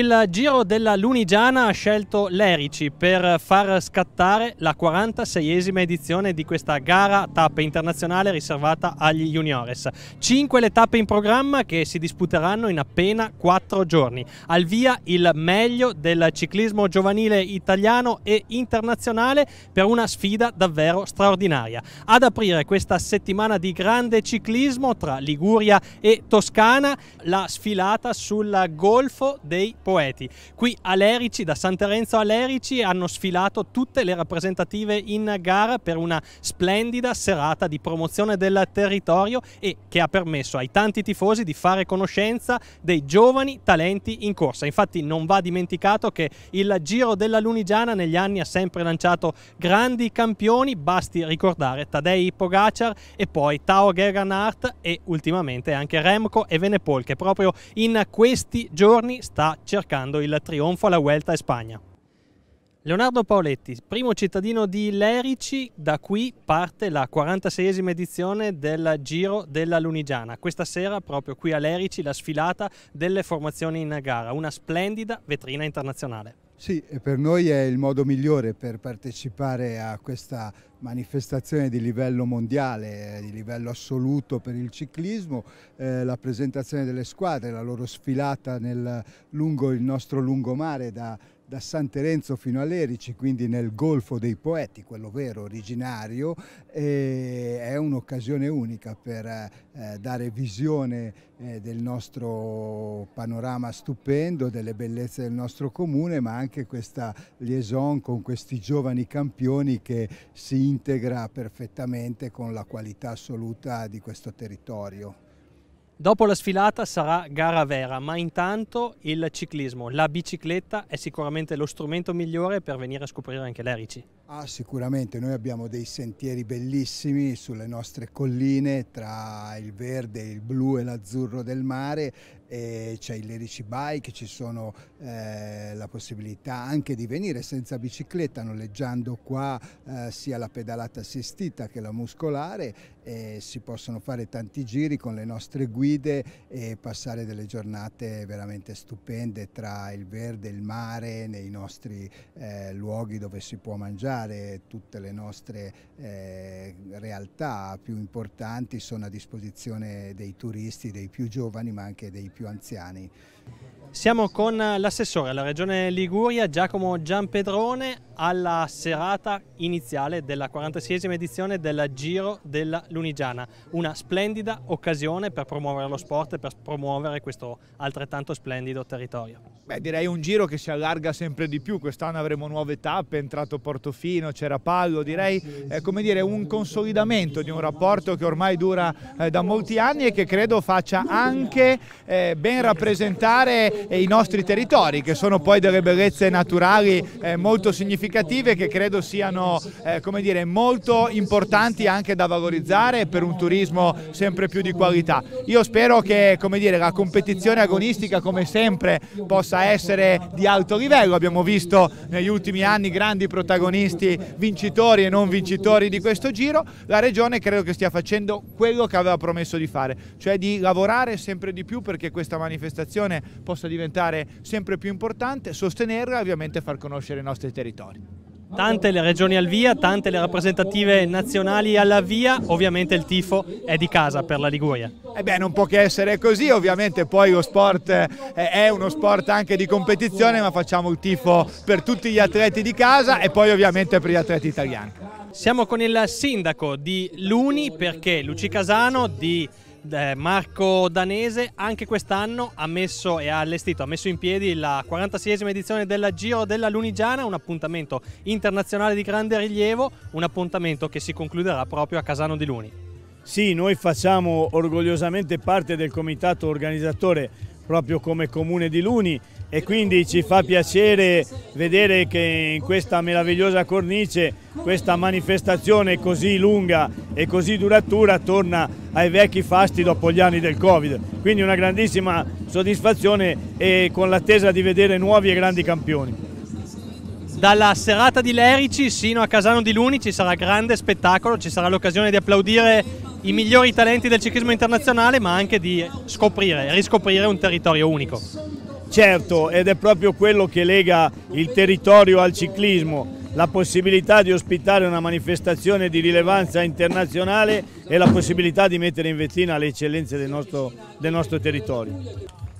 Il Giro della Lunigiana ha scelto l'Erici per far scattare la 46esima edizione di questa gara tappe internazionale riservata agli juniores. Cinque le tappe in programma che si disputeranno in appena quattro giorni. Al via il meglio del ciclismo giovanile italiano e internazionale per una sfida davvero straordinaria. Ad aprire questa settimana di grande ciclismo tra Liguria e Toscana la sfilata sul Golfo dei poeti. Qui a Lerici, da Sant'Erenzo a Lerici, hanno sfilato tutte le rappresentative in gara per una splendida serata di promozione del territorio e che ha permesso ai tanti tifosi di fare conoscenza dei giovani talenti in corsa. Infatti non va dimenticato che il Giro della Lunigiana negli anni ha sempre lanciato grandi campioni, basti ricordare Tadei Pogacar e poi Tao Geganart e ultimamente anche Remco e Venepol che proprio in questi giorni sta cercando cercando il trionfo alla Vuelta a Spagna. Leonardo Paoletti, primo cittadino di Lerici, da qui parte la 46esima edizione del Giro della Lunigiana. Questa sera proprio qui a Lerici la sfilata delle formazioni in gara, una splendida vetrina internazionale. Sì, per noi è il modo migliore per partecipare a questa manifestazione di livello mondiale, eh, di livello assoluto per il ciclismo, eh, la presentazione delle squadre, la loro sfilata nel lungo, il nostro lungomare da da San Terenzo fino all'Erici, quindi nel Golfo dei Poeti, quello vero, originario, è un'occasione unica per eh, dare visione eh, del nostro panorama stupendo, delle bellezze del nostro comune, ma anche questa liaison con questi giovani campioni che si integra perfettamente con la qualità assoluta di questo territorio. Dopo la sfilata sarà gara vera, ma intanto il ciclismo, la bicicletta è sicuramente lo strumento migliore per venire a scoprire anche l'Erici. Ah, sicuramente noi abbiamo dei sentieri bellissimi sulle nostre colline tra il verde, il blu e l'azzurro del mare c'è il Lerici Bike, ci sono eh, la possibilità anche di venire senza bicicletta noleggiando qua eh, sia la pedalata assistita che la muscolare e si possono fare tanti giri con le nostre guide e passare delle giornate veramente stupende tra il verde, e il mare, nei nostri eh, luoghi dove si può mangiare ricordare tutte le nostre eh, realtà più importanti sono a disposizione dei turisti, dei più giovani ma anche dei più anziani. Siamo con l'assessore alla Regione Liguria, Giacomo Giampedrone, alla serata iniziale della 46esima edizione del Giro della Lunigiana. Una splendida occasione per promuovere lo sport e per promuovere questo altrettanto splendido territorio. Beh, direi un giro che si allarga sempre di più, quest'anno avremo nuove tappe, è entrato Portofino, c'era Pallo, direi eh, come dire, un consolidamento di un rapporto che ormai dura eh, da molti anni e che credo faccia anche eh, ben rappresentare eh, i nostri territori, che sono poi delle bellezze naturali eh, molto significative che credo siano eh, come dire, molto importanti anche da valorizzare per un turismo sempre più di qualità. Io spero che come dire, la competizione agonistica come sempre possa essere di alto livello. Abbiamo visto negli ultimi anni grandi protagonisti vincitori e non vincitori di questo giro. La Regione credo che stia facendo quello che aveva promesso di fare, cioè di lavorare sempre di più perché questa manifestazione possa diventare sempre più importante, sostenerla e ovviamente far conoscere i nostri territori tante le regioni al via, tante le rappresentative nazionali alla via, ovviamente il tifo è di casa per la Liguria. E eh beh, non può che essere così, ovviamente poi lo sport eh, è uno sport anche di competizione, ma facciamo il tifo per tutti gli atleti di casa e poi ovviamente per gli atleti italiani. Siamo con il sindaco di Luni perché Luci Casano di eh, Marco Danese anche quest'anno ha messo e ha allestito, ha messo in piedi la 46esima edizione della Giro della Lunigiana, un appuntamento internazionale di grande rilievo, un appuntamento che si concluderà proprio a Casano di Luni. Sì, noi facciamo orgogliosamente parte del comitato organizzatore proprio come comune di Luni e quindi ci fa piacere vedere che in questa meravigliosa cornice questa manifestazione così lunga e così duratura torna ai vecchi fasti dopo gli anni del Covid. Quindi una grandissima soddisfazione e con l'attesa di vedere nuovi e grandi campioni. Dalla serata di Lerici sino a Casano di Luni ci sarà grande spettacolo, ci sarà l'occasione di applaudire i migliori talenti del ciclismo internazionale ma anche di scoprire e riscoprire un territorio unico. Certo, ed è proprio quello che lega il territorio al ciclismo, la possibilità di ospitare una manifestazione di rilevanza internazionale e la possibilità di mettere in vetrina le eccellenze del nostro, del nostro territorio.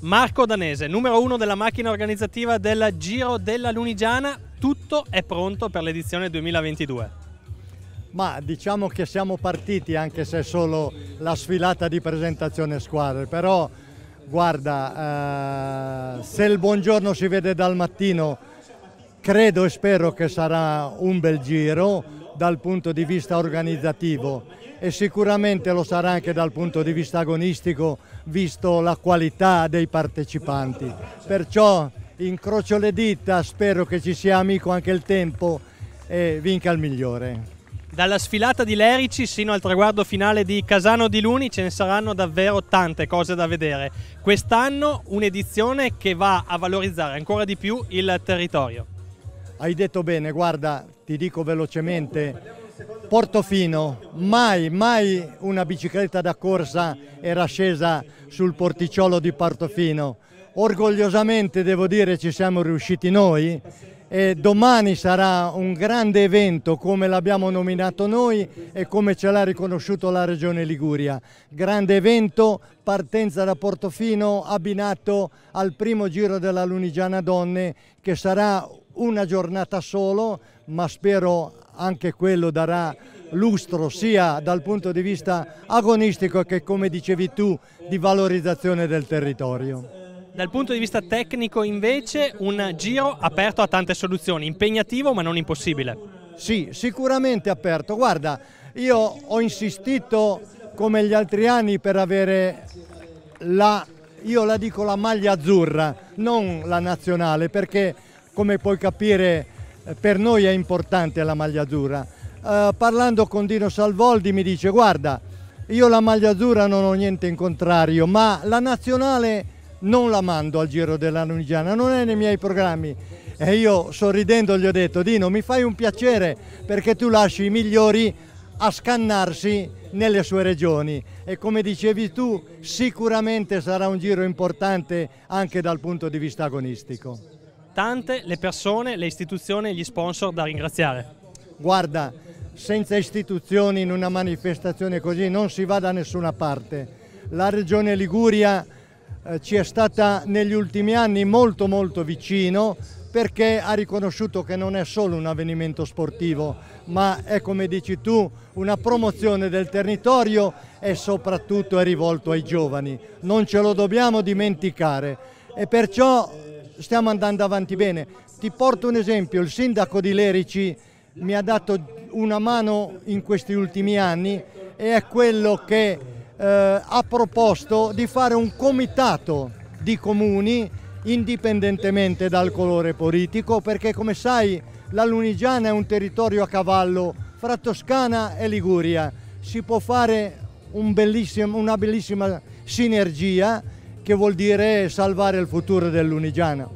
Marco Danese, numero uno della macchina organizzativa del Giro della Lunigiana, tutto è pronto per l'edizione 2022. Ma diciamo che siamo partiti anche se è solo la sfilata di presentazione squadre, però Guarda, eh, se il buongiorno si vede dal mattino, credo e spero che sarà un bel giro dal punto di vista organizzativo e sicuramente lo sarà anche dal punto di vista agonistico, visto la qualità dei partecipanti. Perciò incrocio le dita, spero che ci sia amico anche il tempo e vinca il migliore. Dalla sfilata di Lerici sino al traguardo finale di Casano di Luni ce ne saranno davvero tante cose da vedere. Quest'anno un'edizione che va a valorizzare ancora di più il territorio. Hai detto bene, guarda, ti dico velocemente, Portofino, mai, mai una bicicletta da corsa era scesa sul porticciolo di Portofino. Orgogliosamente devo dire ci siamo riusciti noi e domani sarà un grande evento come l'abbiamo nominato noi e come ce l'ha riconosciuto la Regione Liguria. Grande evento, partenza da Portofino abbinato al primo giro della Lunigiana Donne che sarà una giornata solo ma spero anche quello darà lustro sia dal punto di vista agonistico che come dicevi tu di valorizzazione del territorio. Dal punto di vista tecnico invece un giro aperto a tante soluzioni, impegnativo ma non impossibile. Sì, sicuramente aperto. Guarda, io ho insistito come gli altri anni per avere la, io la dico la maglia azzurra, non la nazionale, perché come puoi capire eh, per noi è importante la maglia azzurra. Eh, parlando con Dino Salvoldi mi dice guarda, io la maglia azzurra non ho niente in contrario, ma la nazionale non la mando al Giro della Lunigiana, non è nei miei programmi. E io sorridendo gli ho detto, Dino mi fai un piacere perché tu lasci i migliori a scannarsi nelle sue regioni e come dicevi tu sicuramente sarà un giro importante anche dal punto di vista agonistico. Tante le persone, le istituzioni e gli sponsor da ringraziare. Guarda, senza istituzioni in una manifestazione così non si va da nessuna parte. La regione Liguria eh, ci è stata negli ultimi anni molto molto vicino perché ha riconosciuto che non è solo un avvenimento sportivo, ma è come dici tu una promozione del territorio e soprattutto è rivolto ai giovani. Non ce lo dobbiamo dimenticare e perciò stiamo andando avanti bene. Ti porto un esempio, il sindaco di Lerici mi ha dato una mano in questi ultimi anni e è quello che eh, ha proposto di fare un comitato di comuni indipendentemente dal colore politico perché come sai la Lunigiana è un territorio a cavallo fra Toscana e Liguria, si può fare un bellissima, una bellissima sinergia che vuol dire salvare il futuro dell'Unigiana.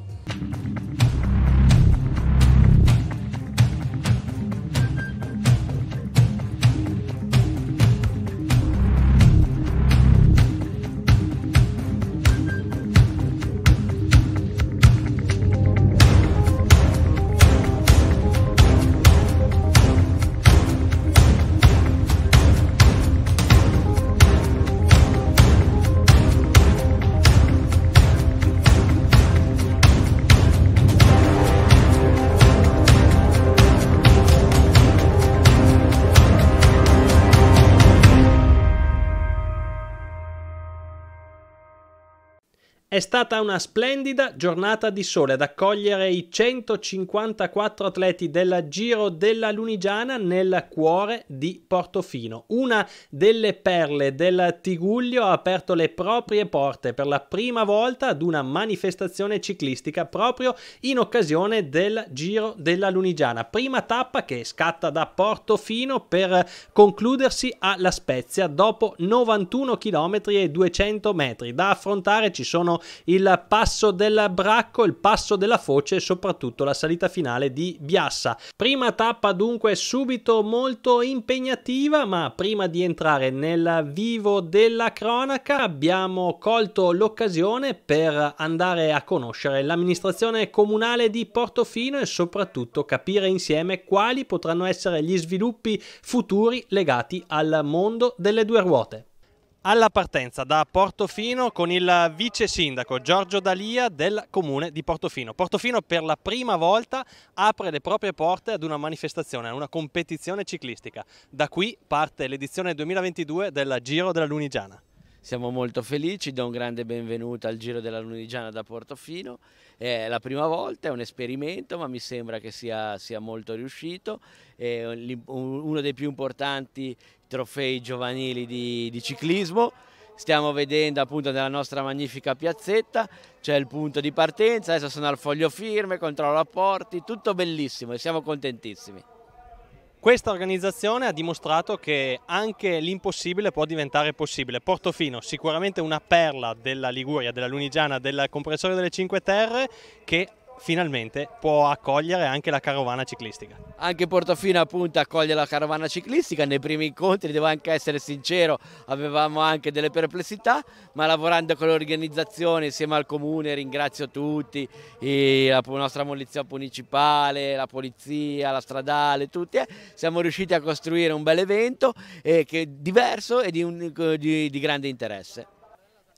È stata una splendida giornata di sole ad accogliere i 154 atleti della Giro della Lunigiana nel cuore di Portofino. Una delle perle del Tiguglio ha aperto le proprie porte per la prima volta ad una manifestazione ciclistica proprio in occasione del Giro della Lunigiana. Prima tappa che scatta da Portofino per concludersi a La Spezia dopo 91 km e 200 metri. Da affrontare ci sono il passo del bracco, il passo della foce e soprattutto la salita finale di Biassa. Prima tappa dunque subito molto impegnativa, ma prima di entrare nel vivo della cronaca abbiamo colto l'occasione per andare a conoscere l'amministrazione comunale di Portofino e soprattutto capire insieme quali potranno essere gli sviluppi futuri legati al mondo delle due ruote alla partenza da Portofino con il vice sindaco Giorgio Dalia del comune di Portofino. Portofino per la prima volta apre le proprie porte ad una manifestazione, a una competizione ciclistica. Da qui parte l'edizione 2022 del Giro della Lunigiana. Siamo molto felici, do un grande benvenuto al Giro della Lunigiana da Portofino. È la prima volta, è un esperimento, ma mi sembra che sia, sia molto riuscito. È uno dei più importanti trofei giovanili di, di ciclismo. Stiamo vedendo appunto nella nostra magnifica piazzetta, c'è il punto di partenza, adesso sono al foglio firme, controllo apporti, tutto bellissimo e siamo contentissimi. Questa organizzazione ha dimostrato che anche l'impossibile può diventare possibile. Portofino, sicuramente una perla della Liguria, della Lunigiana, del compressore delle Cinque Terre, che finalmente può accogliere anche la carovana ciclistica. Anche Portofino appunto accoglie la carovana ciclistica, nei primi incontri devo anche essere sincero, avevamo anche delle perplessità, ma lavorando con l'organizzazione insieme al comune ringrazio tutti, la nostra polizia municipale, la polizia, la stradale, tutti, eh, siamo riusciti a costruire un bel evento eh, che è diverso e di, un, di, di grande interesse.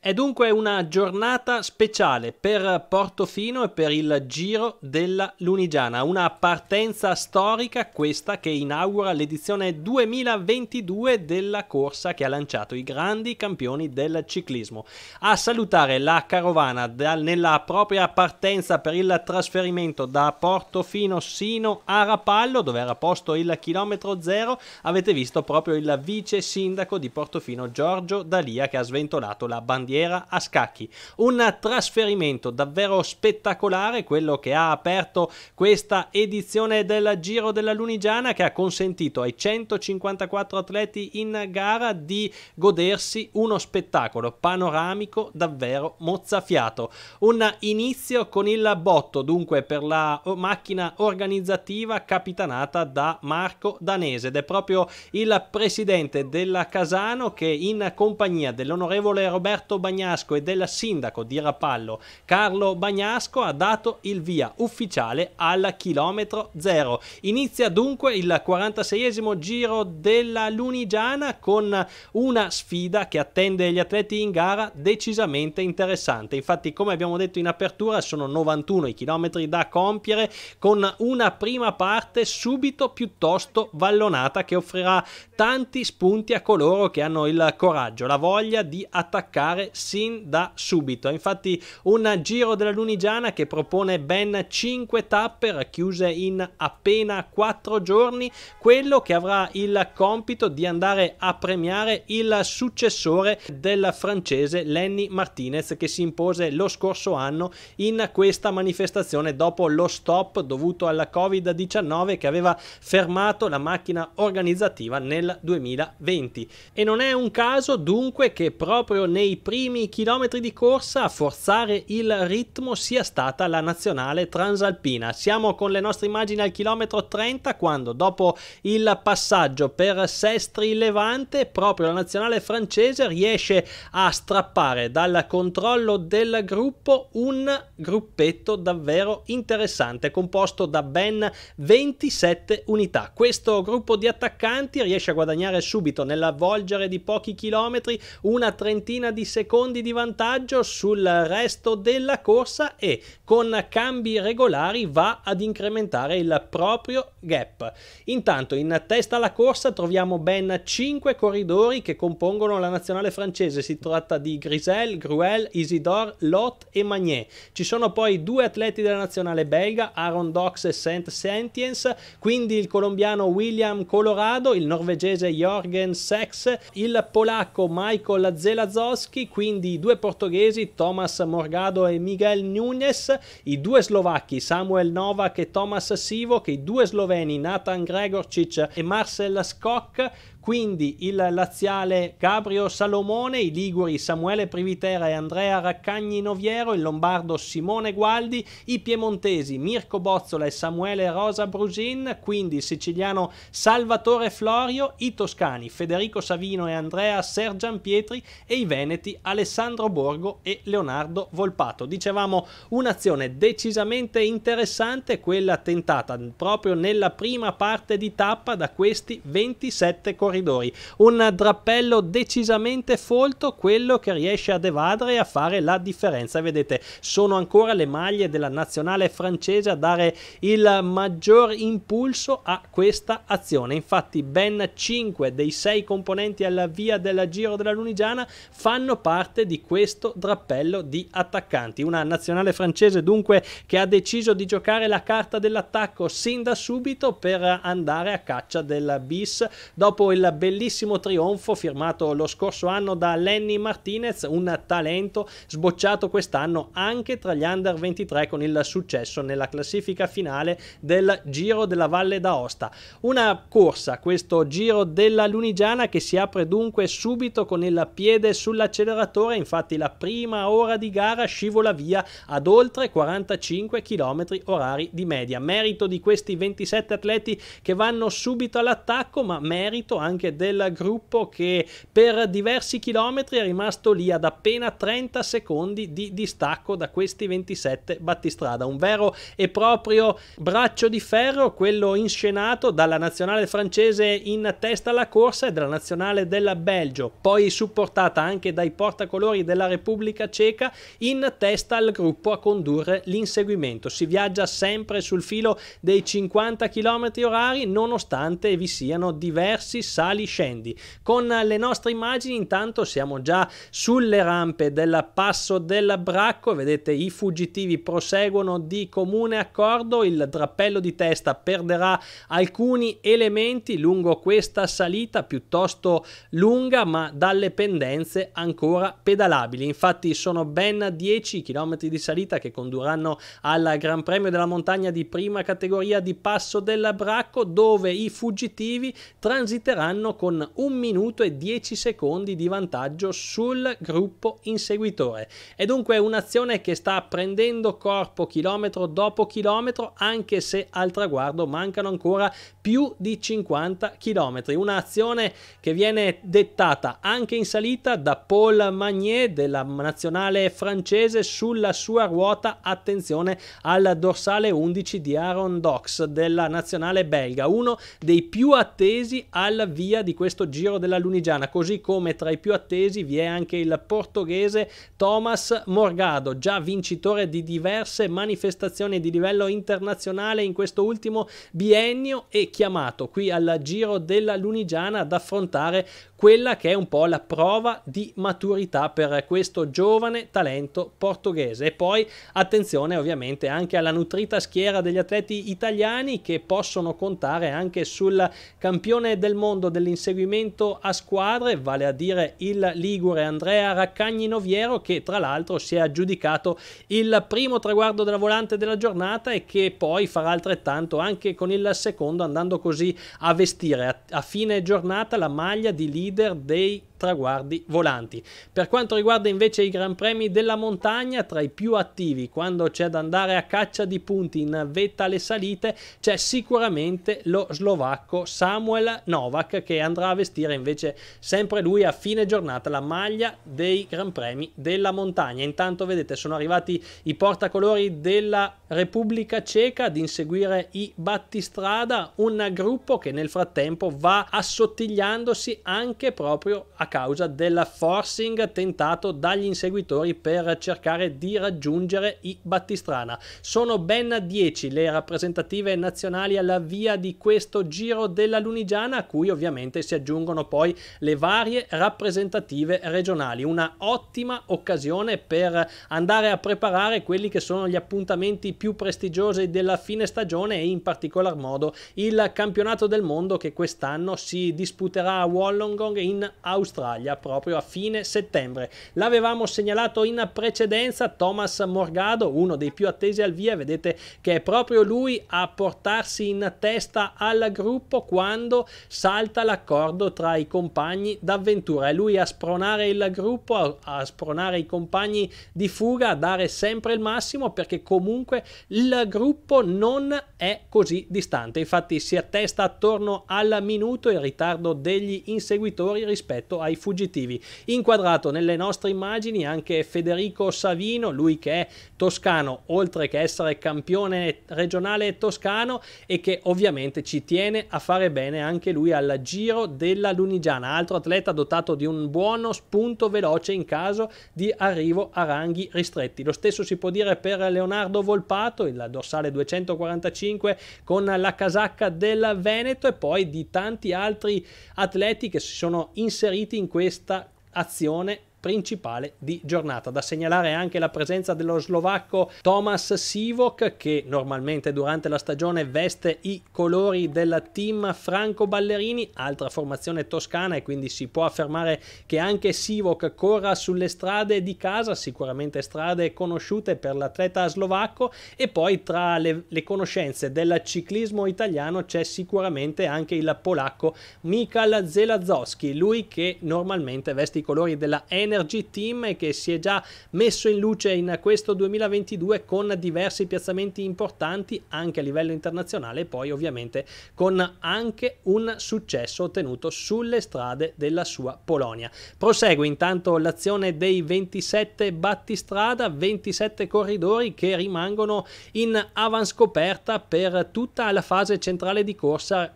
È dunque una giornata speciale per Portofino e per il Giro della Lunigiana, una partenza storica questa che inaugura l'edizione 2022 della corsa che ha lanciato i grandi campioni del ciclismo. A salutare la carovana nella propria partenza per il trasferimento da Portofino sino a Rapallo, dove era posto il chilometro zero, avete visto proprio il vice sindaco di Portofino Giorgio Dalia che ha sventolato la bandiera bandiera a scacchi. Un trasferimento davvero spettacolare, quello che ha aperto questa edizione del Giro della Lunigiana che ha consentito ai 154 atleti in gara di godersi uno spettacolo panoramico davvero mozzafiato. Un inizio con il botto dunque per la macchina organizzativa capitanata da Marco Danese ed è proprio il presidente della Casano che in compagnia dell'onorevole Roberto Bagnasco e della sindaco di Rapallo Carlo Bagnasco ha dato il via ufficiale al chilometro zero. Inizia dunque il 46esimo giro della Lunigiana con una sfida che attende gli atleti in gara decisamente interessante. Infatti come abbiamo detto in apertura sono 91 i chilometri da compiere con una prima parte subito piuttosto vallonata che offrirà tanti spunti a coloro che hanno il coraggio, la voglia di attaccare sin da subito. Infatti un giro della Lunigiana che propone ben 5 tappe racchiuse in appena 4 giorni, quello che avrà il compito di andare a premiare il successore del francese Lenny Martinez che si impose lo scorso anno in questa manifestazione dopo lo stop dovuto alla Covid-19 che aveva fermato la macchina organizzativa nel 2020. E non è un caso dunque che proprio nei primi primi chilometri di corsa a forzare il ritmo sia stata la nazionale transalpina. Siamo con le nostre immagini al chilometro 30 quando dopo il passaggio per Sestri Levante proprio la nazionale francese riesce a strappare dal controllo del gruppo un gruppetto davvero interessante composto da ben 27 unità. Questo gruppo di attaccanti riesce a guadagnare subito nell'avvolgere di pochi chilometri una trentina di secondi secondi di vantaggio sul resto della corsa e con cambi regolari va ad incrementare il proprio gap. Intanto in testa alla corsa troviamo ben 5 corridori che compongono la nazionale francese, si tratta di Grisel, Gruel, Isidore, Lot e Magné. Ci sono poi due atleti della nazionale belga, Aaron Dox e Saint Sentience, quindi il colombiano William Colorado, il norvegese Jorgen Sex, il polacco Michael Zelazowski, quindi i due portoghesi Thomas Morgado e Miguel Nunes, i due slovacchi Samuel Novak e Thomas Sivo, che i due sloveni Nathan Gregorcic e Marcel Skok quindi il laziale Gabrio Salomone, i liguri Samuele Privitera e Andrea Raccagni Noviero, il lombardo Simone Gualdi, i piemontesi Mirko Bozzola e Samuele Rosa Brusin, quindi il siciliano Salvatore Florio, i toscani Federico Savino e Andrea Sergian Pietri e i veneti Alessandro Borgo e Leonardo Volpato. Dicevamo un'azione decisamente interessante, quella tentata proprio nella prima parte di tappa da questi 27 corridori corridoi. Un drappello decisamente folto, quello che riesce ad evadere e a fare la differenza. Vedete, sono ancora le maglie della nazionale francese a dare il maggior impulso a questa azione. Infatti ben 5 dei 6 componenti alla via del Giro della Lunigiana fanno parte di questo drappello di attaccanti. Una nazionale francese dunque che ha deciso di giocare la carta dell'attacco sin da subito per andare a caccia del bis dopo il bellissimo trionfo firmato lo scorso anno da Lenny Martinez, un talento sbocciato quest'anno anche tra gli under 23 con il successo nella classifica finale del Giro della Valle d'Aosta. Una corsa, questo Giro della Lunigiana che si apre dunque subito con il piede sull'acceleratore, infatti la prima ora di gara scivola via ad oltre 45 km orari di media. Merito di questi 27 atleti che vanno subito all'attacco, ma merito anche anche del gruppo che per diversi chilometri è rimasto lì ad appena 30 secondi di distacco da questi 27 battistrada. Un vero e proprio braccio di ferro, quello inscenato dalla nazionale francese in testa alla corsa e dalla nazionale del Belgio, poi supportata anche dai portacolori della Repubblica Ceca in testa al gruppo a condurre l'inseguimento. Si viaggia sempre sul filo dei 50 km orari nonostante vi siano diversi salti sali, scendi. Con le nostre immagini intanto siamo già sulle rampe del passo del Bracco, vedete i fuggitivi proseguono di comune accordo, il drappello di testa perderà alcuni elementi lungo questa salita piuttosto lunga ma dalle pendenze ancora pedalabili. Infatti sono ben 10 km di salita che condurranno al Gran Premio della Montagna di prima categoria di Passo del Bracco dove i fuggitivi transiteranno vanno con un minuto e 10 secondi di vantaggio sul gruppo inseguitore. È dunque un'azione che sta prendendo corpo chilometro dopo chilometro anche se al traguardo mancano ancora più di 50 km. Un'azione che viene dettata anche in salita da Paul Magnier della nazionale francese sulla sua ruota attenzione al dorsale 11 di Aaron Dox della nazionale belga, uno dei più attesi al via di questo Giro della Lunigiana, così come tra i più attesi vi è anche il portoghese Thomas Morgado, già vincitore di diverse manifestazioni di livello internazionale in questo ultimo biennio e chiamato qui al Giro della Lunigiana ad affrontare quella che è un po' la prova di maturità per questo giovane talento portoghese. E poi attenzione ovviamente anche alla nutrita schiera degli atleti italiani che possono contare anche sul campione del mondo dell'inseguimento a squadre, vale a dire il Ligure Andrea Raccagni Noviero che tra l'altro si è aggiudicato il primo traguardo della volante della giornata e che poi farà altrettanto anche con il secondo andando così a vestire a, fine giornata la maglia di leader Leader Day traguardi volanti. Per quanto riguarda invece i Gran Premi della montagna, tra i più attivi quando c'è da andare a caccia di punti in vetta alle salite, c'è sicuramente lo slovacco Samuel Novak che andrà a vestire invece sempre lui a fine giornata la maglia dei Gran Premi della montagna. Intanto vedete sono arrivati i portacolori della Repubblica Ceca ad inseguire i battistrada, un gruppo che nel frattempo va assottigliandosi anche proprio a causa del forcing tentato dagli inseguitori per cercare di raggiungere i Battistrana. Sono ben 10 le rappresentative nazionali alla via di questo giro della Lunigiana, a cui ovviamente si aggiungono poi le varie rappresentative regionali. Una ottima occasione per andare a preparare quelli che sono gli appuntamenti più prestigiosi della fine stagione e in particolar modo il campionato del mondo che quest'anno si disputerà a Wollongong in Australia. Australia proprio a fine settembre. L'avevamo segnalato in precedenza Thomas Morgado, uno dei più attesi al via, vedete che è proprio lui a portarsi in testa al gruppo quando salta l'accordo tra i compagni d'avventura. È lui a spronare il gruppo, a, spronare i compagni di fuga, a dare sempre il massimo perché comunque il gruppo non è così distante. Infatti si attesta attorno al minuto il ritardo degli inseguitori rispetto ai fuggitivi. Inquadrato nelle nostre immagini anche Federico Savino, lui che è toscano, oltre che essere campione regionale toscano e che ovviamente ci tiene a fare bene anche lui al Giro della Lunigiana, altro atleta dotato di un buono spunto veloce in caso di arrivo a ranghi ristretti. Lo stesso si può dire per Leonardo Volpato, il dorsale 245 con la casacca del Veneto e poi di tanti altri atleti che si sono inseriti in questa azione principale di giornata. Da segnalare anche la presenza dello slovacco Thomas Sivok che normalmente durante la stagione veste i colori del team Franco Ballerini, altra formazione toscana e quindi si può affermare che anche Sivok corra sulle strade di casa, sicuramente strade conosciute per l'atleta slovacco e poi tra le, le conoscenze del ciclismo italiano c'è sicuramente anche il polacco Mikal Zelazowski, lui che normalmente veste i colori della Ener Energy Team che si è già messo in luce in questo 2022 con diversi piazzamenti importanti anche a livello internazionale e poi ovviamente con anche un successo ottenuto sulle strade della sua Polonia. Prosegue intanto l'azione dei 27 battistrada, 27 corridori che rimangono in avanscoperta per tutta la fase centrale di corsa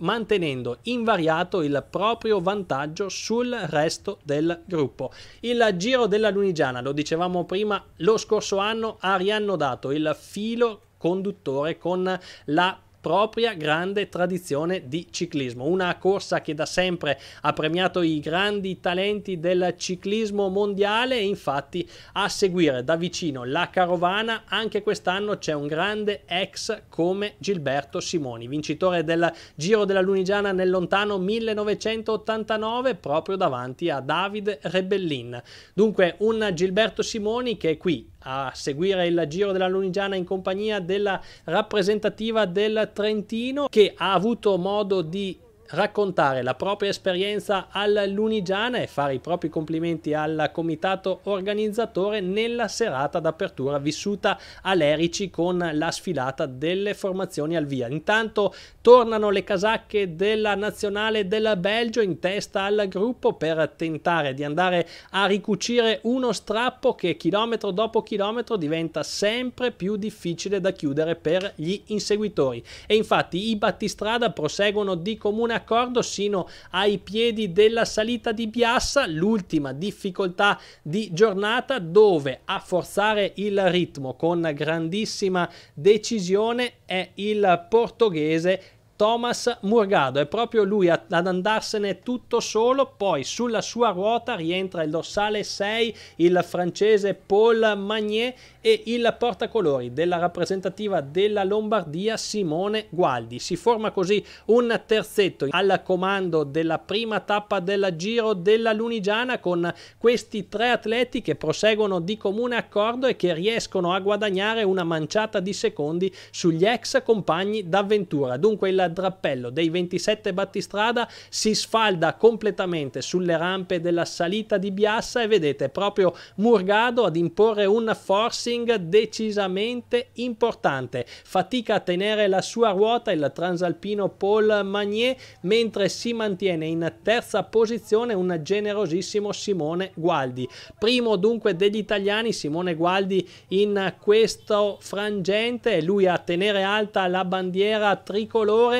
mantenendo invariato il proprio vantaggio sul resto del gruppo. Il Giro della Lunigiana, lo dicevamo prima, lo scorso anno ha riannodato il filo conduttore con la propria grande tradizione di ciclismo, una corsa che da sempre ha premiato i grandi talenti del ciclismo mondiale e infatti a seguire da vicino la carovana anche quest'anno c'è un grande ex come Gilberto Simoni, vincitore del Giro della Lunigiana nel lontano 1989 proprio davanti a David Rebellin. Dunque un Gilberto Simoni che è qui a seguire il Giro della Lunigiana in compagnia della rappresentativa del Trentino che ha avuto modo di raccontare la propria esperienza alla Lunigiana e fare i propri complimenti al comitato organizzatore nella serata d'apertura vissuta a Lerici con la sfilata delle formazioni al via. Intanto tornano le casacche della nazionale del Belgio in testa al gruppo per tentare di andare a ricucire uno strappo che chilometro dopo chilometro diventa sempre più difficile da chiudere per gli inseguitori. E infatti i battistrada proseguono di comune d'accordo sino ai piedi della salita di Biassa, l'ultima difficoltà di giornata dove a forzare il ritmo con grandissima decisione è il portoghese Thomas Murgado. È proprio lui ad andarsene tutto solo, poi sulla sua ruota rientra il dorsale 6, il francese Paul Magnier e il portacolori della rappresentativa della Lombardia Simone Gualdi. Si forma così un terzetto al comando della prima tappa del Giro della Lunigiana con questi tre atleti che proseguono di comune accordo e che riescono a guadagnare una manciata di secondi sugli ex compagni d'avventura. Dunque il drappello dei 27 battistrada si sfalda completamente sulle rampe della salita di Biassa e vedete proprio Murgado ad imporre un forcing decisamente importante. Fatica a tenere la sua ruota il transalpino Paul Magnier mentre si mantiene in terza posizione un generosissimo Simone Gualdi. Primo dunque degli italiani Simone Gualdi in questo frangente, è lui a tenere alta la bandiera tricolore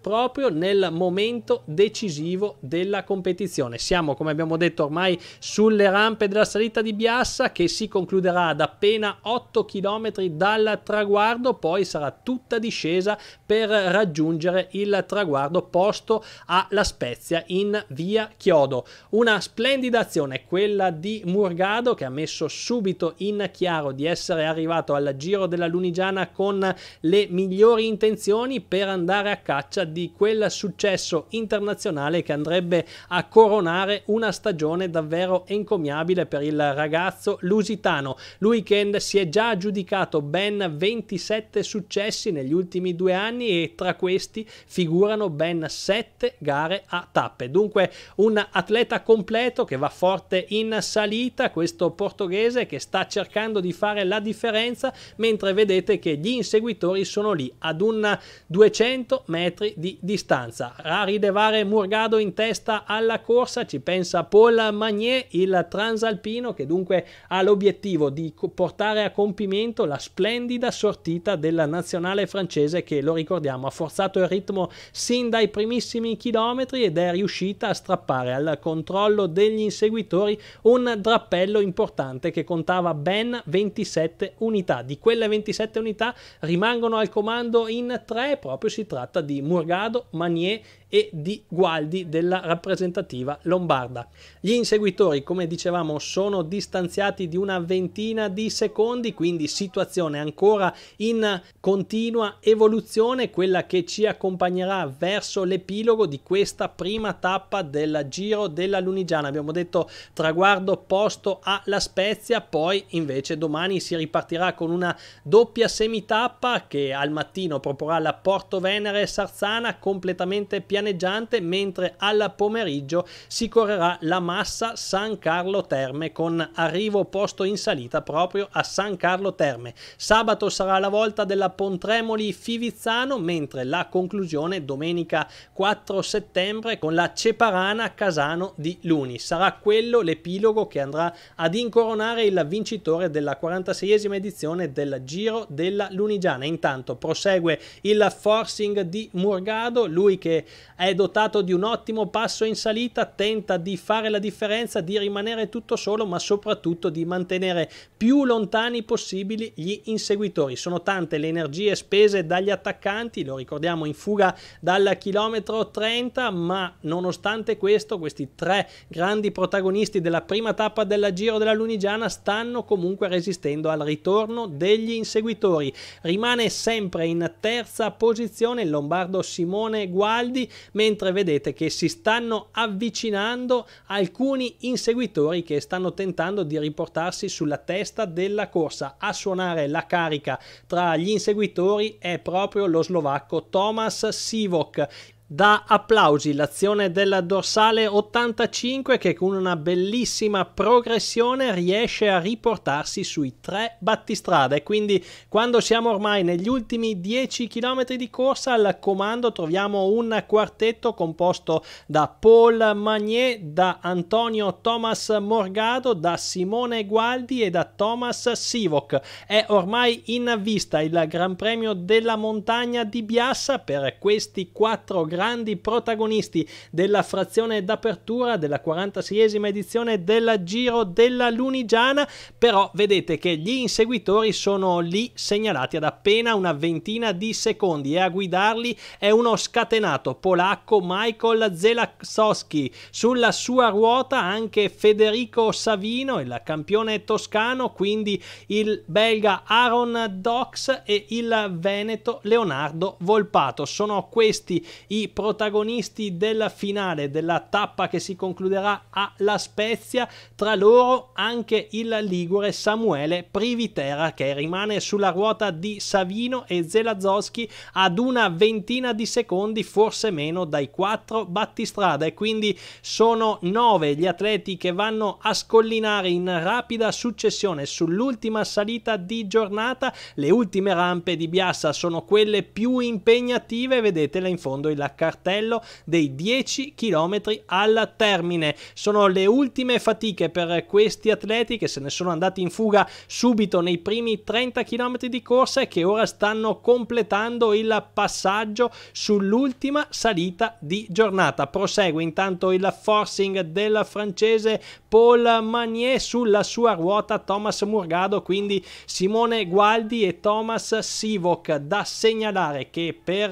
proprio nel momento decisivo della competizione. Siamo, come abbiamo detto, ormai sulle rampe della salita di Biassa che si concluderà ad appena 8 km dal traguardo, poi sarà tutta discesa per raggiungere il traguardo posto a La Spezia in via Chiodo. Una splendida azione quella di Murgado che ha messo subito in chiaro di essere arrivato al Giro della Lunigiana con le migliori intenzioni per andare a caccia di quel successo internazionale che andrebbe a coronare una stagione davvero encomiabile per il ragazzo lusitano. Lui che si è già aggiudicato ben 27 successi negli ultimi due anni e tra questi figurano ben 7 gare a tappe. Dunque un atleta completo che va forte in salita, questo portoghese che sta cercando di fare la differenza, mentre vedete che gli inseguitori sono lì ad un 200 metri di distanza. A ridevare Murgado in testa alla corsa ci pensa Paul Magnier, il transalpino che dunque ha l'obiettivo di portare a compimento la splendida sortita della nazionale francese che, lo ricordiamo, ha forzato il ritmo sin dai primissimi chilometri ed è riuscita a strappare al controllo degli inseguitori un drappello importante che contava ben 27 unità. Di quelle 27 unità rimangono al comando in tre, proprio si tratta di Murgado Morgado, Manier e di Gualdi della rappresentativa lombarda. Gli inseguitori, come dicevamo, sono distanziati di una ventina di secondi, quindi situazione ancora in continua evoluzione, quella che ci accompagnerà verso l'epilogo di questa prima tappa del Giro della Lunigiana. Abbiamo detto traguardo posto alla Spezia, poi invece domani si ripartirà con una doppia semitappa che al mattino proporrà la Porto Venere e Sarzana piana, completamente pianeggiante, mentre al pomeriggio si correrà la massa San Carlo Terme con arrivo posto in salita proprio a San Carlo Terme. Sabato sarà la volta della Pontremoli Fivizzano, mentre la conclusione domenica 4 settembre con la Ceparana Casano di Luni. Sarà quello l'epilogo che andrà ad incoronare il vincitore della 46esima edizione del Giro della Lunigiana. Intanto prosegue il forcing di Morgan Delgado, lui che è dotato di un ottimo passo in salita, tenta di fare la differenza, di rimanere tutto solo, ma soprattutto di mantenere più lontani possibili gli inseguitori. Sono tante le energie spese dagli attaccanti, lo ricordiamo in fuga dal chilometro 30, ma nonostante questo questi tre grandi protagonisti della prima tappa della Giro della Lunigiana stanno comunque resistendo al ritorno degli inseguitori. Rimane sempre in terza posizione il lombardo Simone Simone Gualdi, mentre vedete che si stanno avvicinando alcuni inseguitori che stanno tentando di riportarsi sulla testa della corsa. A suonare la carica tra gli inseguitori è proprio lo slovacco Thomas Sivok. Da applausi l'azione della dorsale 85 che con una bellissima progressione riesce a riportarsi sui tre battistrade. Quindi quando siamo ormai negli ultimi 10 km di corsa al comando troviamo un quartetto composto da Paul Magnier, da Antonio Thomas Morgado, da Simone Gualdi e da Thomas Sivok. È ormai in vista il Gran Premio della Montagna di Biassa per questi quattro grandi grandi protagonisti della frazione d'apertura della 46esima edizione della Giro della Lunigiana, però vedete che gli inseguitori sono lì segnalati ad appena una ventina di secondi e a guidarli è uno scatenato polacco Michael Zelakowski, sulla sua ruota anche Federico Savino, il campione toscano, quindi il belga Aaron Dox e il veneto Leonardo Volpato. Sono questi i protagonisti della finale, della tappa che si concluderà a La Spezia, tra loro anche il Ligure Samuele Privitera che rimane sulla ruota di Savino e Zelazowski ad una ventina di secondi, forse meno, dai quattro battistrada e quindi sono nove gli atleti che vanno a scollinare in rapida successione sull'ultima salita di giornata. Le ultime rampe di Biassa sono quelle più impegnative, vedetela in fondo il cartello dei 10 km al termine. Sono le ultime fatiche per questi atleti che se ne sono andati in fuga subito nei primi 30 km di corsa e che ora stanno completando il passaggio sull'ultima salita di giornata. Prosegue intanto il forcing del francese Paul Magnier sulla sua ruota Thomas Murgado, quindi Simone Gualdi e Thomas Sivok. Da segnalare che per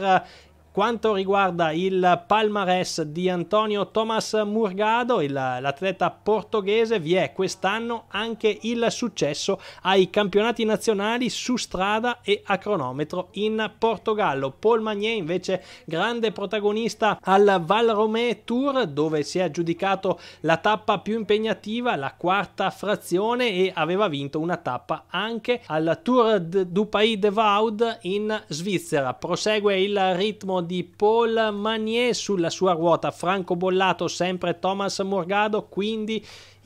quanto riguarda il palmarès di Antonio Tomas Murgado, il, l'atleta portoghese, vi è quest'anno anche il successo ai campionati nazionali su strada e a cronometro in Portogallo. Paul Magnier invece grande protagonista al Romé Tour dove si è aggiudicato la tappa più impegnativa, la quarta frazione e aveva vinto una tappa anche al Tour du Pays de Vaud in Svizzera. Prosegue il ritmo di Paul Manier sulla sua ruota Franco Bollato sempre Thomas Morgado quindi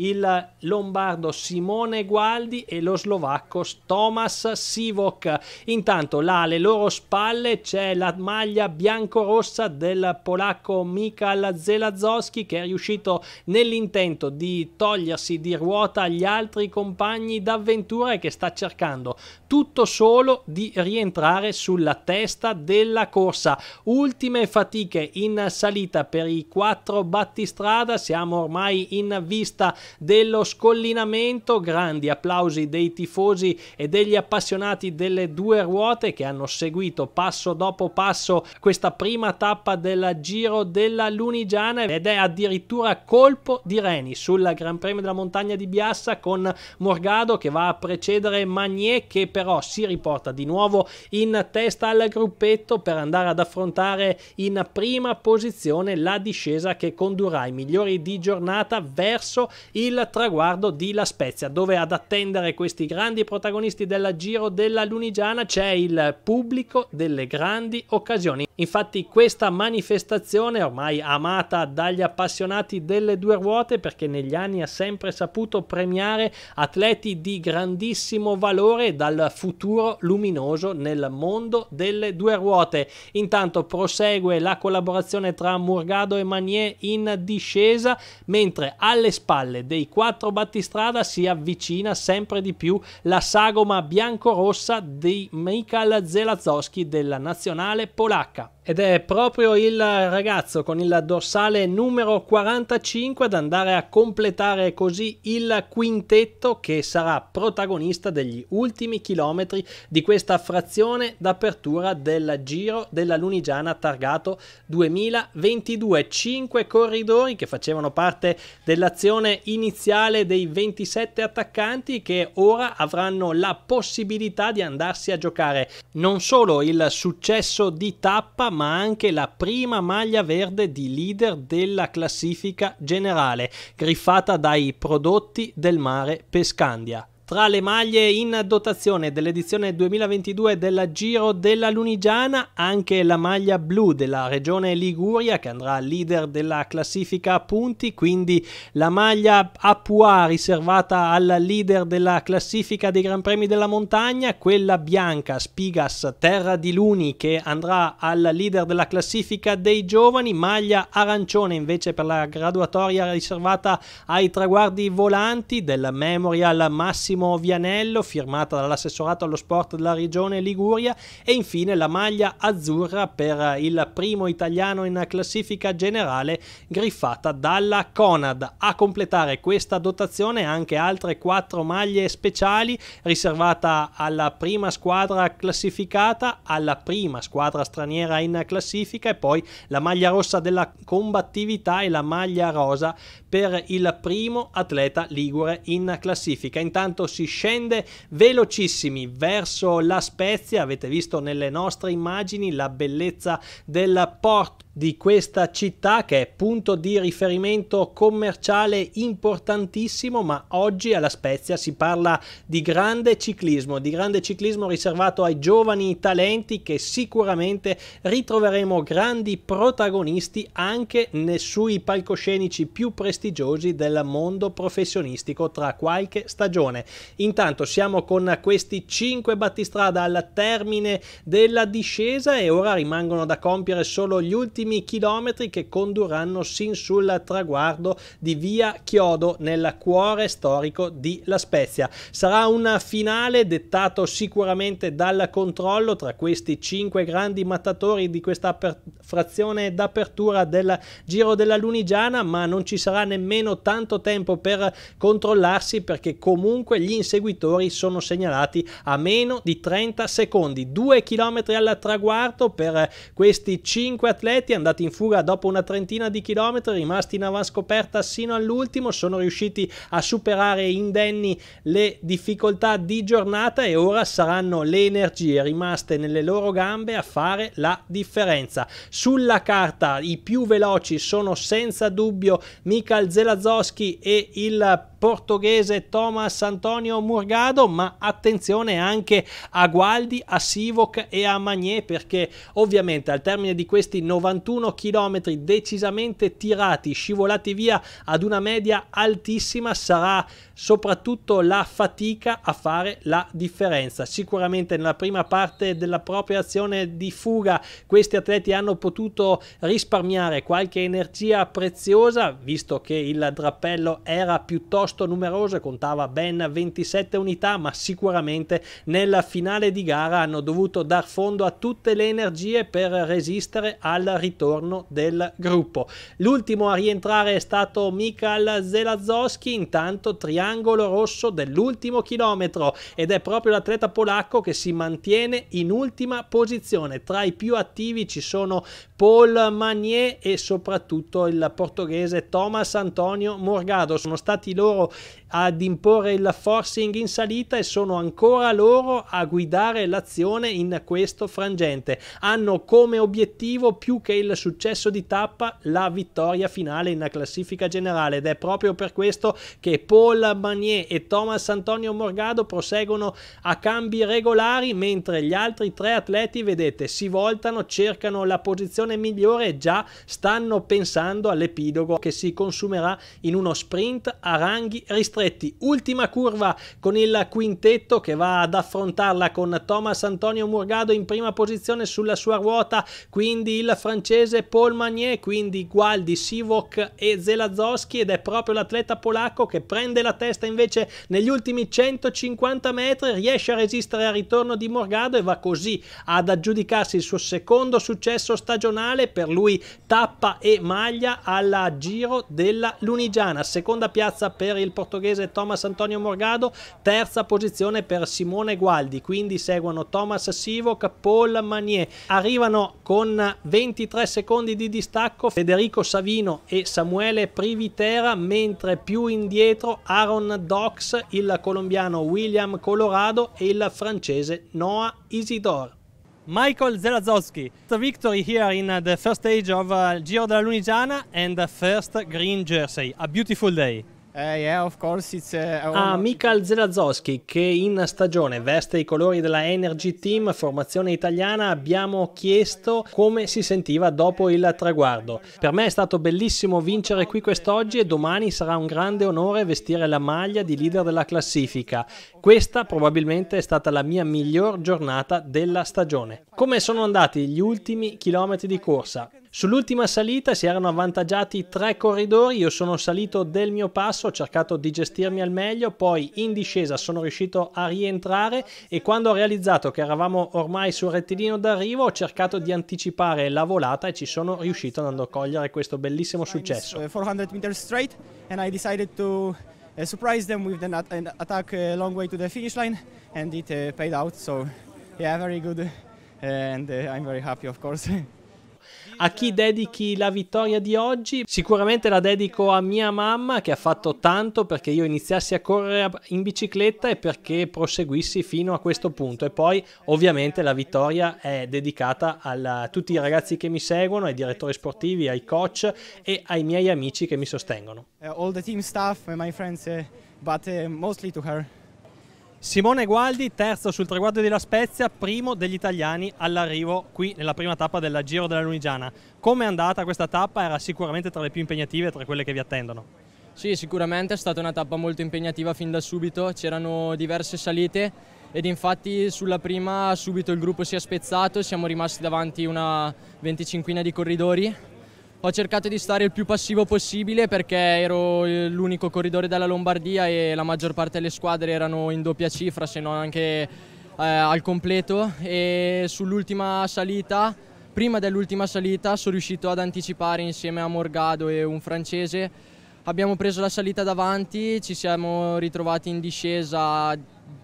il lombardo Simone Gualdi e lo slovacco Tomas Sivok. Intanto là alle loro spalle c'è la maglia biancorossa del polacco Mikal Zelazowski che è riuscito nell'intento di togliersi di ruota gli altri compagni d'avventura e che sta cercando tutto solo di rientrare sulla testa della corsa. Ultime fatiche in salita per i quattro battistrada, siamo ormai in vista dello scollinamento, grandi applausi dei tifosi e degli appassionati delle due ruote che hanno seguito passo dopo passo questa prima tappa del Giro della Lunigiana ed è addirittura colpo di Reni sul Gran Premio della Montagna di Biassa con Morgado che va a precedere Magnier che però si riporta di nuovo in testa al gruppetto per andare ad affrontare in prima posizione la discesa che condurrà i migliori di giornata verso il traguardo di La Spezia, dove ad attendere questi grandi protagonisti della Giro della Lunigiana c'è il pubblico delle grandi occasioni. Infatti questa manifestazione ormai amata dagli appassionati delle due ruote perché negli anni ha sempre saputo premiare atleti di grandissimo valore dal futuro luminoso nel mondo delle due ruote. Intanto prosegue la collaborazione tra Murgado e Manier in discesa, mentre alle spalle eh, dei quattro battistrada si avvicina sempre di più la sagoma biancorossa di Michal Zelazowski della nazionale polacca. Ed è proprio il ragazzo con il dorsale numero 45 ad andare a completare così il quintetto che sarà protagonista degli ultimi chilometri di questa frazione d'apertura del Giro della Lunigiana targato 2022. Cinque corridori che facevano parte dell'azione iniziale dei 27 attaccanti che ora avranno la possibilità di andarsi a giocare non solo il successo di tappa ma anche la prima maglia verde di leader della classifica generale, griffata dai prodotti del mare Pescandia. Tra le maglie in dotazione dell'edizione 2022 della Giro della Lunigiana, anche la maglia blu della regione Liguria che andrà leader della classifica a punti, quindi la maglia Apua riservata al leader della classifica dei Gran Premi della Montagna, quella bianca Spigas Terra di Luni che andrà al leader della classifica dei giovani, maglia arancione invece per la graduatoria riservata ai traguardi volanti del Memorial Massimo Massimo Vianello, firmata dall'assessorato allo sport della regione Liguria e infine la maglia azzurra per il primo italiano in classifica generale griffata dalla Conad. A completare questa dotazione anche altre quattro maglie speciali riservata alla prima squadra classificata, alla prima squadra straniera in classifica e poi la maglia rossa della combattività e la maglia rosa per il primo atleta ligure in classifica. Intanto si scende velocissimi verso la Spezia, avete visto nelle nostre immagini la bellezza del porto di questa città che è punto di riferimento commerciale importantissimo, ma oggi alla Spezia si parla di grande ciclismo, di grande ciclismo riservato ai giovani talenti che sicuramente ritroveremo grandi protagonisti anche sui palcoscenici più prestigiosi del mondo professionistico tra qualche stagione. Intanto siamo con questi 5 battistrada al termine della discesa e ora rimangono da compiere solo gli ultimi ultimi chilometri che condurranno sin sul traguardo di via Chiodo nel cuore storico di La Spezia. Sarà un finale dettato sicuramente dal controllo tra questi cinque grandi mattatori di questa frazione d'apertura del Giro della Lunigiana, ma non ci sarà nemmeno tanto tempo per controllarsi perché comunque gli inseguitori sono segnalati a meno di 30 secondi. Due chilometri al traguardo per questi cinque atleti Andretti è in fuga dopo una trentina di chilometri, rimasti in avanscoperta sino all'ultimo, sono riusciti a superare indenni le difficoltà di giornata e ora saranno le energie rimaste nelle loro gambe a fare la differenza. Sulla carta i più veloci sono senza dubbio Mikhail Zelazowski e il portoghese Thomas Antonio Murgado, ma attenzione anche a Gualdi, a Sivok e a Magné perché ovviamente al termine di questi 91 km decisamente tirati, scivolati via ad una media altissima sarà soprattutto la fatica a fare la differenza. Sicuramente nella prima parte della propria azione di fuga questi atleti hanno potuto risparmiare qualche energia preziosa visto che il drappello era piuttosto piuttosto numerose, contava ben 27 unità, ma sicuramente nella finale di gara hanno dovuto dar fondo a tutte le energie per resistere al ritorno del gruppo. L'ultimo a rientrare è stato Mikhail Zelazowski, intanto triangolo rosso dell'ultimo chilometro ed è proprio l'atleta polacco che si mantiene in ultima posizione. Tra i più attivi ci sono Paul Magnier e soprattutto il portoghese Thomas Antonio Morgado. Sono stati loro loro ad imporre il forcing in salita e sono ancora loro a guidare l'azione in questo frangente. Hanno come obiettivo più che il successo di tappa la vittoria finale in classifica generale ed è proprio per questo che Paul Magnier e Thomas Antonio Morgado proseguono a cambi regolari mentre gli altri tre atleti, vedete, si voltano, cercano la posizione migliore e già stanno pensando all'epilogo che si consumerà in uno sprint a ranghi lunghi ristretti. Ultima curva con il quintetto che va ad affrontarla con Thomas Antonio Murgado in prima posizione sulla sua ruota, quindi il francese Paul Magnier, quindi Gualdi, Sivok e Zelazowski ed è proprio l'atleta polacco che prende la testa invece negli ultimi 150 metri, riesce a resistere al ritorno di Morgado e va così ad aggiudicarsi il suo secondo successo stagionale, per lui tappa e maglia alla Giro della Lunigiana, seconda piazza per per il portoghese Thomas Antonio Morgado, terza posizione per Simone Gualdi, quindi seguono Thomas Sivok, Paul Magnier. Arrivano con 23 secondi di distacco Federico Savino e Samuele Privitera, mentre più indietro Aaron Dox, il colombiano William Colorado e il francese Noah Isidor. Michael Zelazowski, the victory here in uh, the first stage of uh, Giro della Lunigiana and the first green jersey. A beautiful day. Uh, yeah, of course it's uh, a ah, Mikhail Zelazowski che in stagione veste i colori della Energy Team, formazione italiana, abbiamo chiesto come si sentiva dopo il traguardo. Per me è stato bellissimo vincere qui quest'oggi e domani sarà un grande onore vestire la maglia di leader della classifica. Questa probabilmente è stata la mia miglior giornata della stagione. Come sono andati gli ultimi chilometri di corsa? Sull'ultima salita si erano avvantaggiati tre corridori, io sono salito del mio passo, ho cercato di gestirmi al meglio, poi in discesa sono riuscito a rientrare e quando ho realizzato che eravamo ormai sul rettilineo d'arrivo ho cercato di anticipare la volata e ci sono riuscito andando a cogliere questo bellissimo successo. 400 uh, meters straight and I decided to uh, surprise them with an, an attack uh, long way to the finish line and it paid out so yeah very good and I'm very happy of course. A chi dedichi la vittoria di oggi? Sicuramente la dedico a mia mamma che ha fatto tanto perché io iniziassi a correre in bicicletta e perché proseguissi fino a questo punto. E poi ovviamente la vittoria è dedicata a tutti i ragazzi che mi seguono, ai direttori sportivi, ai coach e ai miei amici che mi sostengono. Uh, all the team staff and eh, my friends, uh, but uh, mostly to her. Simone Gualdi, terzo sul traguardo della Spezia, primo degli italiani all'arrivo qui nella prima tappa della Giro della Lunigiana. Come è andata questa tappa? Era sicuramente tra le più impegnative, tra quelle che vi attendono. Sì, sicuramente è stata una tappa molto impegnativa fin da subito, c'erano diverse salite ed infatti sulla prima subito il gruppo si è spezzato, siamo rimasti davanti una venticinquina di corridori ho cercato di stare il più passivo possibile perché ero eh, l'unico corridore della Lombardia e la maggior parte delle squadre erano in doppia cifra, se non anche eh, al completo. E sull'ultima salita, prima dell'ultima salita, sono riuscito ad anticipare insieme a Morgado e un francese abbiamo preso la salita davanti, ci siamo ritrovati in discesa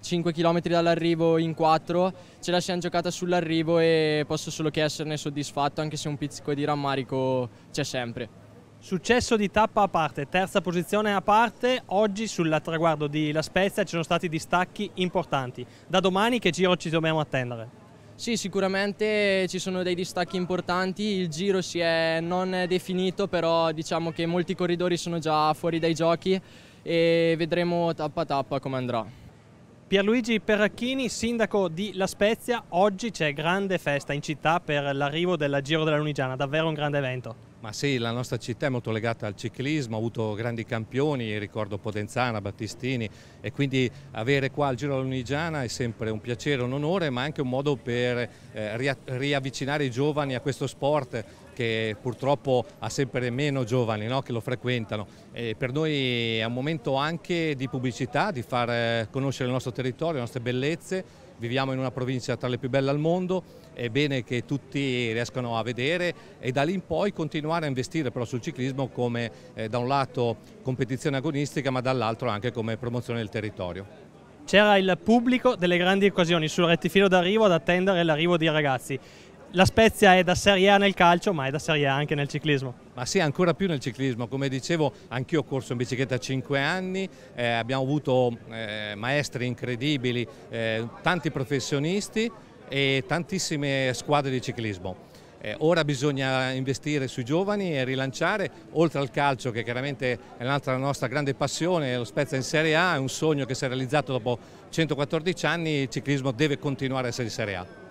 5 km dall'arrivo in 4, ce la siamo giocata sull'arrivo e posso solo che esserne soddisfatto anche se un pizzico di rammarico c'è sempre. Successo di tappa a parte, terza posizione a parte, oggi sul traguardo di La Spezia ci sono stati distacchi importanti. Da domani che giro ci dobbiamo attendere? Sì, sicuramente ci sono dei distacchi importanti, il giro si è non definito, però diciamo che molti corridori sono già fuori dai giochi e vedremo tappa a tappa come andrà. Pierluigi Perracchini, sindaco di La Spezia, oggi c'è grande festa in città per l'arrivo della Giro della Lunigiana, davvero un grande evento. Ma sì, la nostra città è molto legata al ciclismo, ha avuto grandi campioni, ricordo Podenzana, Battistini e quindi avere qua il Giro Lunigiana è sempre un piacere, un onore, ma anche un modo per eh, riavvicinare i giovani a questo sport che purtroppo ha sempre meno giovani no? che lo frequentano. E per noi è un momento anche di pubblicità, di far eh, conoscere il nostro territorio, le nostre bellezze viviamo in una provincia tra le più belle al mondo, è bene che tutti riescano a vedere e da lì in poi continuare a investire però sul ciclismo come eh, da un lato competizione agonistica ma dall'altro anche come promozione del territorio. C'era il pubblico delle grandi occasioni sul rettifilo d'arrivo ad attendere l'arrivo dei ragazzi la Spezia è da Serie A nel calcio, ma è da Serie A anche nel ciclismo. Ma sì, ancora più nel ciclismo. Come dicevo, anch'io ho corso in bicicletta a 5 anni, eh, abbiamo avuto eh, maestri incredibili, eh, tanti professionisti e tantissime squadre di ciclismo. Eh, ora bisogna investire sui giovani e rilanciare, oltre al calcio che chiaramente è un'altra nostra grande passione, lo Spezia in Serie A è un sogno che si è realizzato dopo 114 anni, il ciclismo deve continuare a essere in Serie A.